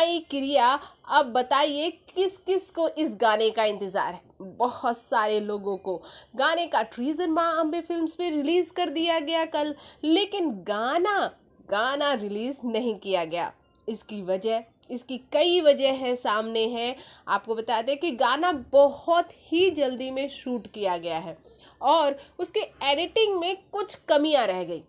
आई क्रिया अब बताइए किस किस को इस गाने का इंतज़ार है बहुत सारे लोगों को गाने का ट्रीजर माँ अम्बे फिल्म में रिलीज़ कर दिया गया कल लेकिन गाना गाना रिलीज़ नहीं किया गया इसकी वजह इसकी कई वजह है सामने हैं आपको बता दें कि गाना बहुत ही जल्दी में शूट किया गया है और उसके एडिटिंग में कुछ कमियां रह गई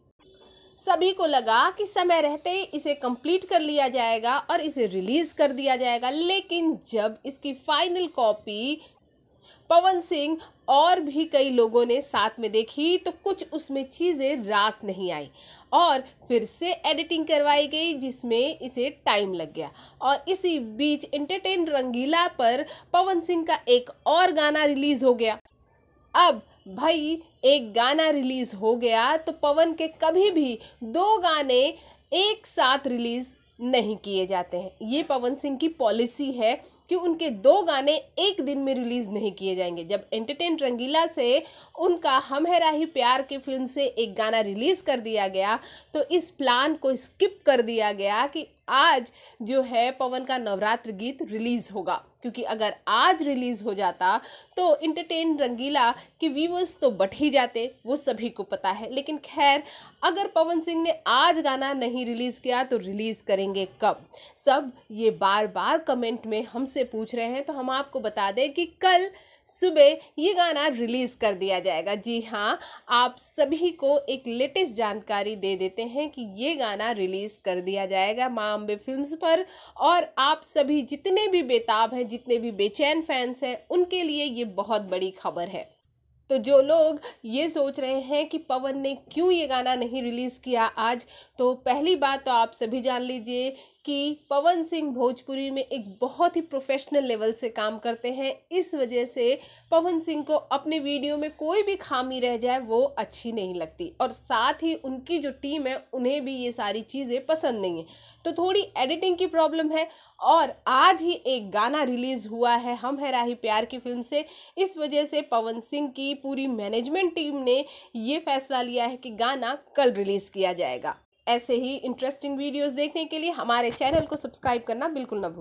सभी को लगा कि समय रहते इसे कंप्लीट कर लिया जाएगा और इसे रिलीज़ कर दिया जाएगा लेकिन जब इसकी फाइनल कॉपी पवन सिंह और भी कई लोगों ने साथ में देखी तो कुछ उसमें चीज़ें रास नहीं आई और फिर से एडिटिंग करवाई गई जिसमें इसे टाइम लग गया और इसी बीच एंटरटेन रंगीला पर पवन सिंह का एक और गाना रिलीज़ हो गया अब भाई एक गाना रिलीज़ हो गया तो पवन के कभी भी दो गाने एक साथ रिलीज़ नहीं किए जाते हैं ये पवन सिंह की पॉलिसी है कि उनके दो गाने एक दिन में रिलीज़ नहीं किए जाएंगे जब एंटरटेन रंगीला से उनका हम है राही प्यार की फिल्म से एक गाना रिलीज़ कर दिया गया तो इस प्लान को स्किप कर दिया गया कि आज जो है पवन का नवरात्र गीत रिलीज़ होगा क्योंकि अगर आज रिलीज़ हो जाता तो इंटरटेन रंगीला के व्यूवर्स तो बट ही जाते वो सभी को पता है लेकिन खैर अगर पवन सिंह ने आज गाना नहीं रिलीज़ किया तो रिलीज़ करेंगे कब सब ये बार बार कमेंट में हमसे से पूछ रहे हैं तो हम आपको बता दें कि कल सुबह ये गाना रिलीज़ कर दिया जाएगा जी हाँ आप सभी को एक लेटेस्ट जानकारी दे देते हैं कि ये गाना रिलीज़ कर दिया जाएगा माँ अम्बे फिल्म्स पर और आप सभी जितने भी बेताब हैं जितने भी बेचैन फैंस हैं उनके लिए ये बहुत बड़ी खबर है तो जो लोग ये सोच रहे हैं कि पवन ने क्यों ये गाना नहीं रिलीज़ किया आज तो पहली बात तो आप सभी जान लीजिए कि पवन सिंह भोजपुरी में एक बहुत ही प्रोफेशनल लेवल से काम करते हैं इस वजह से पवन सिंह को अपने वीडियो में कोई भी खामी रह जाए वो अच्छी नहीं लगती और साथ ही उनकी जो टीम है उन्हें भी ये सारी चीज़ें पसंद नहीं है तो थोड़ी एडिटिंग की प्रॉब्लम है और आज ही एक गाना रिलीज़ हुआ है हम है राही प्यार की फिल्म से इस वजह से पवन सिंह की पूरी मैनेजमेंट टीम ने ये फैसला लिया है कि गाना कल रिलीज़ किया जाएगा ऐसे ही इंटरेस्टिंग वीडियोस देखने के लिए हमारे चैनल को सब्सक्राइब करना बिल्कुल ना भूलें